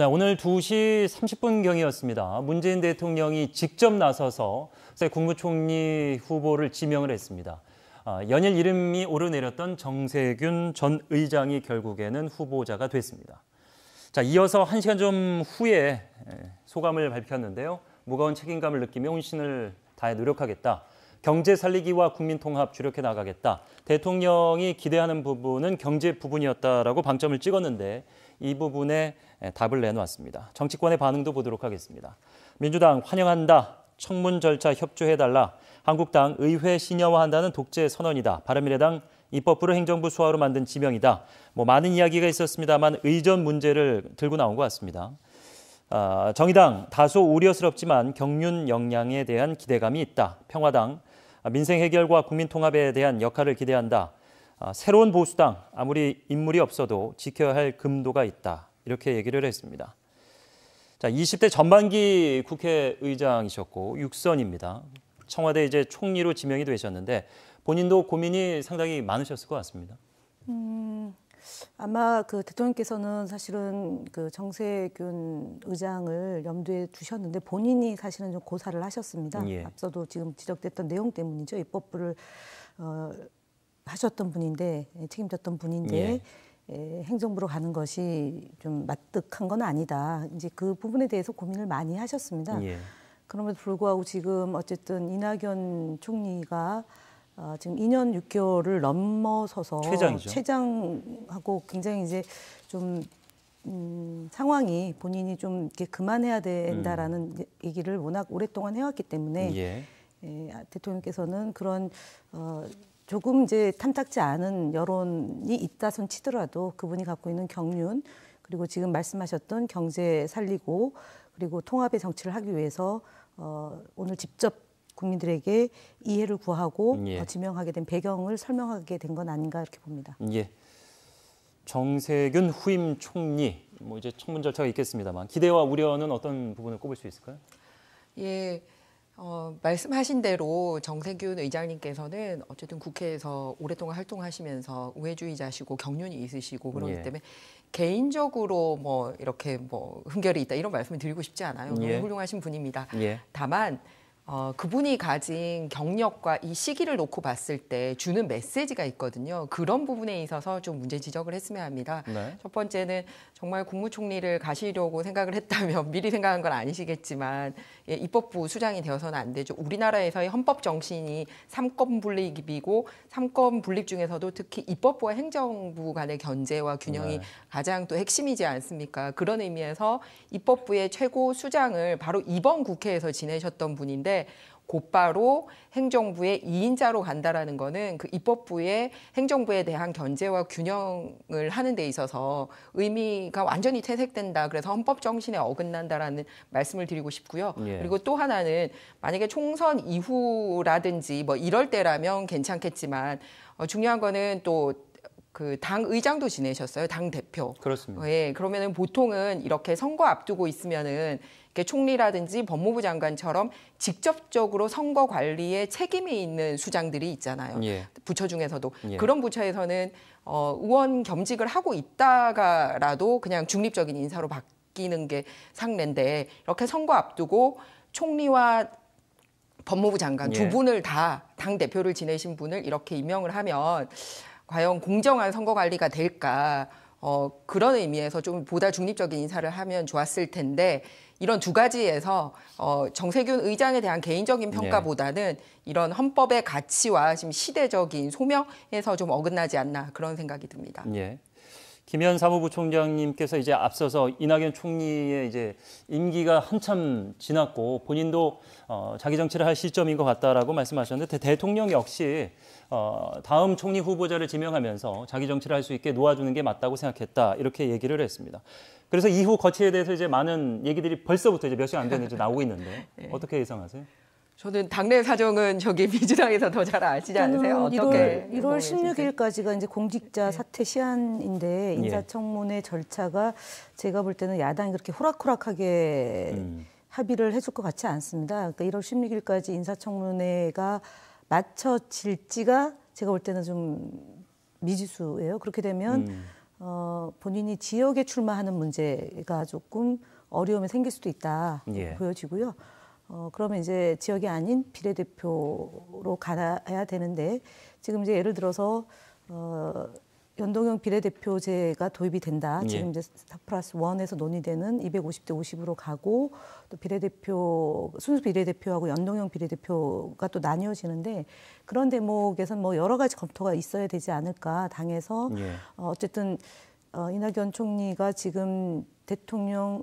네, 오늘 2시 30분경이었습니다. 문재인 대통령이 직접 나서서 국무총리 후보를 지명을 했습니다. 아, 연일 이름이 오르내렸던 정세균 전 의장이 결국에는 후보자가 됐습니다. 자, 이어서 1시간 좀 후에 소감을 밝혔는데요. 무거운 책임감을 느끼며 혼신을 다해 노력하겠다. 경제 살리기와 국민 통합 주력해 나가겠다. 대통령이 기대하는 부분은 경제 부분이었다라고 방점을 찍었는데 이 부분에 답을 내놓았습니다. 정치권의 반응도 보도록 하겠습니다. 민주당 환영한다. 청문 절차 협조해달라. 한국당 의회 신여화한다는 독재 선언이다. 바른미래당 입법부를 행정부 수하로 만든 지명이다. 뭐 많은 이야기가 있었습니다만 의전 문제를 들고 나온 것 같습니다. 아, 정의당 다소 우려스럽지만 경륜 역량에 대한 기대감이 있다. 평화당 아, 민생 해결과 국민 통합에 대한 역할을 기대한다. 아, 새로운 보수당 아무리 인물이 없어도 지켜야 할 금도가 있다. 이렇게 얘기를 했습니다. 자, 20대 전반기 국회의장이셨고 육선입니다. 청와대 이제 총리로 지명이 되셨는데 본인도 고민이 상당히 많으셨을 것 같습니다. 음, 아마 그 대통령께서는 사실은 그 정세균 의장을 염두에 두셨는데 본인이 사실은 좀 고사를 하셨습니다. 예. 앞서도 지금 지적됐던 내용 때문이죠. 입법부를 어, 하셨던 분인데 예, 책임졌던 분인데 예. 에, 예, 행정부로 가는 것이 좀마득한건 아니다. 이제 그 부분에 대해서 고민을 많이 하셨습니다. 예. 그럼에도 불구하고 지금 어쨌든 이낙연 총리가 아, 지금 2년 6개월을 넘어서서 최장이죠. 최장하고 굉장히 이제 좀 음, 상황이 본인이 좀 이렇게 그만해야 된다라는 음. 얘기를 워낙 오랫동안 해왔기 때문에 예. 예, 대통령께서는 그런 어, 조금 이제 탐탁지 않은 여론이 있다손 치더라도 그분이 갖고 있는 경륜 그리고 지금 말씀하셨던 경제 살리고 그리고 통합의 정치를 하기 위해서 어, 오늘 직접 국민들에게 이해를 구하고 예. 지명하게 된 배경을 설명하게 된 건 아닌가 이렇게 봅니다. 예. 정세균 후임 총리 뭐 이제 청문 절차가 있겠습니다만 기대와 우려는 어떤 부분을 꼽을 수 있을까요? 예. 어, 말씀하신 대로 정세균 의장님께서는 어쨌든 국회에서 오랫동안 활동하시면서 우회주의자시고 경륜이 있으시고 그러기 예. 때문에 개인적으로 뭐 이렇게 뭐 흠결이 있다 이런 말씀을 드리고 싶지 않아요. 예. 훌륭하신 분입니다. 예. 다만 어, 그분이 가진 경력과 이 시기를 놓고 봤을 때 주는 메시지가 있거든요. 그런 부분에 있어서 좀 문제 지적을 했으면 합니다. 네. 첫 번째는 정말 국무총리를 가시려고 생각을 했다면 미리 생각한 건 아니시겠지만 예, 입법부 수장이 되어서는 안 되죠. 우리나라에서의 헌법 정신이 삼권 분립이고 삼권 분립 중에서도 특히 입법부와 행정부 간의 견제와 균형이 네. 가장 또 핵심이지 않습니까? 그런 의미에서 입법부의 최고 수장을 바로 이번 국회에서 지내셨던 분인데 곧바로 행정부의 2인자로 간다라는 거는 그 입법부의 행정부에 대한 견제와 균형을 하는 데 있어서 의미가 완전히 퇴색된다. 그래서 헌법 정신에 어긋난다라는 말씀을 드리고 싶고요. 예. 그리고 또 하나는 만약에 총선 이후라든지 뭐 이럴 때라면 괜찮겠지만 어, 중요한 거는 또 그 당 의장도 지내셨어요. 당 대표. 그렇습니다. 예. 그러면은 보통은 이렇게 선거 앞두고 있으면은 총리라든지 법무부 장관처럼 직접적으로 선거 관리에 책임이 있는 수장들이 있잖아요. 예. 부처 중에서도 예. 그런 부처에서는 어, 의원 겸직을 하고 있다가라도 그냥 중립적인 인사로 바뀌는 게 상례인데 이렇게 선거 앞두고 총리와 법무부 장관 예. 두 분을 다 당 대표를 지내신 분을 이렇게 임명을 하면 과연 공정한 선거 관리가 될까? 어, 그런 의미에서 좀 보다 중립적인 인사를 하면 좋았을 텐데 이런 두 가지에서 어, 정세균 의장에 대한 개인적인 네. 평가보다는 네. 이런 헌법의 가치와 지금 시대적인 소명에서 좀 어긋나지 않나 그런 생각이 듭니다. 네. 김현 사무부총장님께서 이제 앞서서 이낙연 총리의 이제 임기가 한참 지났고 본인도 어, 자기 정치를 할 시점인 것 같다라고 말씀하셨는데 대통령 역시 어, 다음 총리 후보자를 지명하면서 자기 정치를 할 수 있게 놓아주는 게 맞다고 생각했다 이렇게 얘기를 했습니다. 그래서 이후 거치에 대해서 이제 많은 얘기들이 벌써부터 이제 몇 시간 안 됐는지 나오고 있는데 네. 어떻게 예상하세요? 저는 당내 사정은 저기 민주당에서 더 잘 아시지 않으세요? 어떻게 1월, 1월 16일까지가 이제 공직자 네. 사퇴 시한인데 예. 인사청문회 절차가 제가 볼 때는 야당이 그렇게 호락호락하게 음. 합의를 해줄 것 같지 않습니다. 그러니까 1월 16일까지 인사청문회가 맞춰질지가 제가 볼 때는 좀 미지수예요. 그렇게 되면 음. 어, 본인이 지역에 출마하는 문제가 조금 어려움이 생길 수도 있다 예. 보여지고요. 어, 그러면 이제 지역이 아닌 비례대표로 가야 되는데 지금 이제 예를 들어서 어, 연동형 비례대표제가 도입이 된다. 예. 지금 이제 스타 플러스 원에서 논의되는 250대 50으로 가고 또 비례대표 순수 비례대표하고 연동형 비례대표가 또 나뉘어지는데 그런 대목에선 뭐 여러 가지 검토가 있어야 되지 않을까 당해서 예. 어, 어쨌든 어, 이낙연 총리가 지금 대통령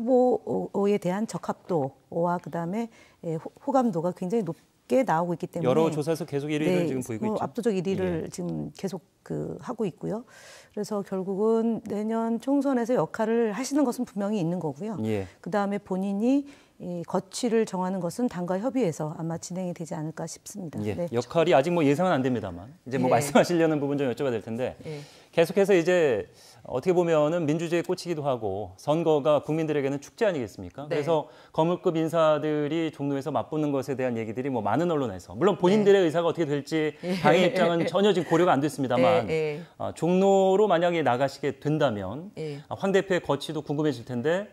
후보에 대한 적합도와 그다음에 예, 호감도가 굉장히 높게 나오고 있기 때문에 여러 조사에서 계속 1위를 네, 지금 보이고 뭐 있죠. 압도적 1위를 예. 지금 계속 그 하고 있고요. 그래서 결국은 내년 총선에서 역할을 하시는 것은 분명히 있는 거고요. 예. 그다음에 본인이 이 거취를 정하는 것은 당과 협의해서 아마 진행이 되지 않을까 싶습니다. 예. 네. 역할이 아직 뭐 예상은 안 됩니다만 이제 뭐 예. 말씀하시려는 부분 좀 여쭤봐야 될 텐데 예. 계속해서 이제 어떻게 보면은 민주주의 꽃이기도 하고 선거가 국민들에게는 축제 아니겠습니까? 네. 그래서 거물급 인사들이 종로에서 맞붙는 것에 대한 얘기들이 뭐 많은 언론에서 물론 본인들의 네. 의사가 어떻게 될지 당의 예. 입장은 전혀 지금 고려가 안 됐습니다만 네. 아, 종로로 만약에 나가시게 된다면 아, 황 대표의 거취도 궁금해질 텐데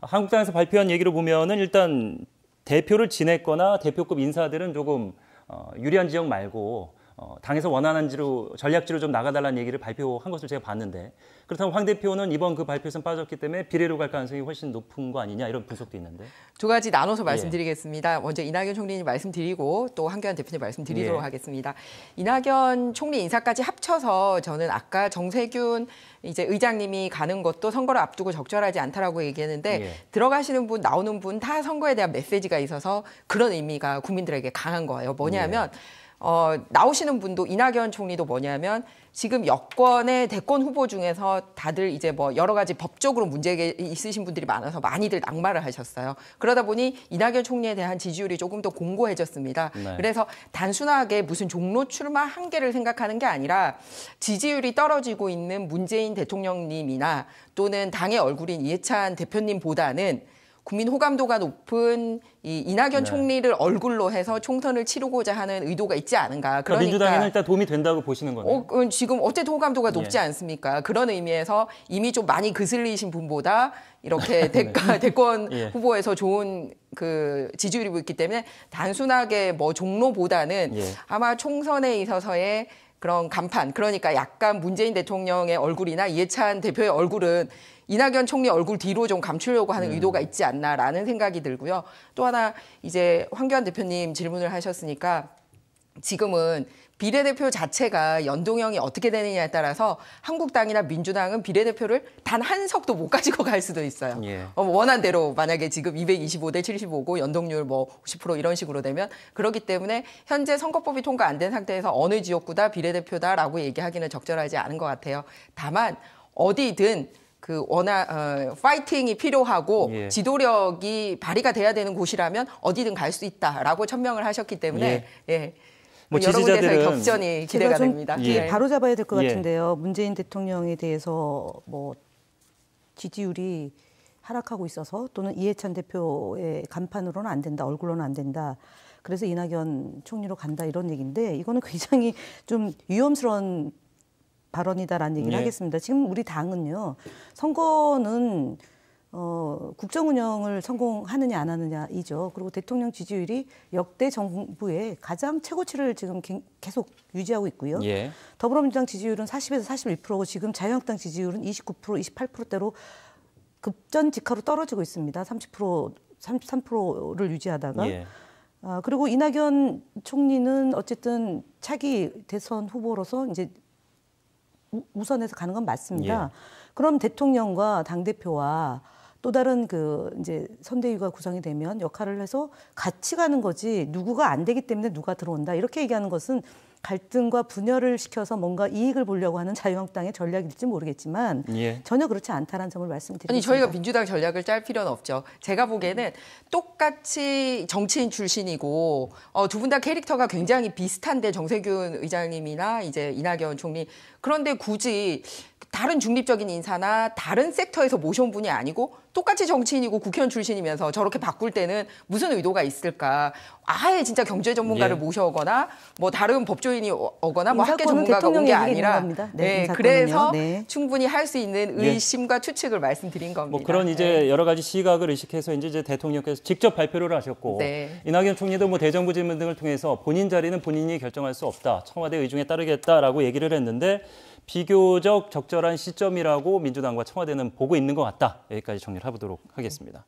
아, 한국당에서 발표한 얘기를 보면은 일단 대표를 지냈거나 대표급 인사들은 조금 어, 유리한 지역 말고 어, 당에서 원하는 지로 전략지로 좀 나가달라는 얘기를 발표한 것을 제가 봤는데 그렇다면 황 대표는 이번 그 발표에서 빠졌기 때문에 비례로 갈 가능성이 훨씬 높은 거 아니냐 이런 분석도 있는데 두 가지 나눠서 예. 말씀드리겠습니다. 예. 먼저 이낙연 총리님 말씀드리고 또 한교안 대표님 말씀드리도록 예. 하겠습니다. 이낙연 총리 인사까지 합쳐서 저는 아까 정세균 이제 의장님이 가는 것도 선거를 앞두고 적절하지 않다라고 얘기했는데 예. 들어가시는 분 나오는 분 다 선거에 대한 메시지가 있어서 그런 의미가 국민들에게 강한 거예요. 뭐냐면. 예. 어, 나오시는 분도 이낙연 총리도 뭐냐면 지금 여권의 대권 후보 중에서 다들 이제 뭐 여러 가지 법적으로 문제가 있으신 분들이 많아서 많이들 낙마를 하셨어요. 그러다 보니 이낙연 총리에 대한 지지율이 조금 더 공고해졌습니다. 네. 그래서 단순하게 무슨 종로 출마 한계를 생각하는 게 아니라 지지율이 떨어지고 있는 문재인 대통령님이나 또는 당의 얼굴인 이해찬 대표님보다는 국민 호감도가 높은 이 이낙연 네. 총리를 얼굴로 해서 총선을 치르고자 하는 의도가 있지 않은가. 그러니까, 그러니까 민주당에는 일단 도움이 된다고 보시는 거네요. 어, 지금 어쨌든 호감도가 예. 높지 예. 않습니까? 그런 의미에서 이미 좀 많이 그슬리신 분보다 이렇게 네. 대가, 네. 대권 예. 후보에서 좋은 그 지지율이 있기 때문에 단순하게 뭐 종로보다는 예. 아마 총선에 있어서의 그런 간판 그러니까 약간 문재인 대통령의 얼굴이나 이해찬 대표의 얼굴은 이낙연 총리 얼굴 뒤로 좀 감추려고 하는 음. 의도가 있지 않나라는 생각이 들고요. 또 하나 이제 황교안 대표님 질문을 하셨으니까 지금은 비례대표 자체가 연동형이 어떻게 되느냐에 따라서 한국당이나 민주당은 비례대표를 단 한 석도 못 가지고 갈 수도 있어요. 예. 어, 뭐 원한대로 만약에 지금 225대 75고 연동률 뭐 50% 이런 식으로 되면 그렇기 때문에 현재 선거법이 통과 안 된 상태에서 어느 지역구다 비례대표다라고 얘기하기는 적절하지 않은 것 같아요. 다만 어디든 그원낙 어, 파이팅이 필요하고 예. 지도력이 발휘가 돼야 되는 곳이라면 어디든 갈 수 있다라고 천명을 하셨기 때문에 예. 예. 뭐 여러 지지자들은 격전이 기대가 됩니다. 예. 예. 바로 잡아야 될것 예. 같은데요. 문재인 대통령에 대해서 뭐 지지율이 하락하고 있어서 또는 이해찬 대표의 간판으로는 안 된다, 얼굴로는 안 된다. 그래서 이낙연 총리로 간다 이런 얘기인데 이거는 굉장히 좀 위험스러운 발언이다라는 얘기를 네. 하겠습니다. 지금 우리 당은요 선거는 어, 국정 운영을 성공하느냐 안 하느냐이죠. 그리고 대통령 지지율이 역대 정부의 가장 최고치를 지금 계속 유지하고 있고요. 예. 더불어민주당 지지율은 40에서 41%고 지금 자유한국당 지지율은 29% 28%대로 급전 직하로 떨어지고 있습니다. 30% 33%를 유지하다가 예. 아, 그리고 이낙연 총리는 어쨌든 차기 대선 후보로서 이제 우, 우선해서 가는 건 맞습니다. 예. 그럼 대통령과 당 대표와 또 다른 그 이제 선대위가 구성이 되면 역할을 해서 같이 가는 거지 누구가 안 되기 때문에 누가 들어온다 이렇게 얘기하는 것은 갈등과 분열을 시켜서 뭔가 이익을 보려고 하는 자유한국당의 전략일지 모르겠지만 예. 전혀 그렇지 않다는 점을 말씀드리겠습니다. 아니 저희가 민주당 전략을 짤 필요는 없죠. 제가 보기에는 똑같이 정치인 출신이고 어, 두 분 다 캐릭터가 굉장히 비슷한데 정세균 의장님이나 이제 이낙연 총리 그런데 굳이 다른 중립적인 인사나 다른 섹터에서 모셔온 분이 아니고 똑같이 정치인이고 국회의원 출신이면서 저렇게 바꿀 때는 무슨 의도가 있을까? 아예 진짜 경제 전문가를 예. 모셔오거나 뭐 다른 법조인이 어, 오거나 뭐 학계 전문가가 온 게 아니라 네, 네 그래서 네. 충분히 할 수 있는 예. 의심과 예. 추측을 말씀드린 겁니다. 뭐 그런 이제 네. 여러 가지 시각을 의식해서 이제, 이제 대통령께서 직접 발표를 하셨고 네. 이낙연 총리도 뭐 대정부 질문 등을 통해서 본인 자리는 본인이 결정할 수 없다 청와대 의중에 따르겠다라고 얘기를 했는데 비교적 적절한 시점이라고 민주당과 청와대는 보고 있는 것 같다. 여기까지 정리를 해보도록 하겠습니다.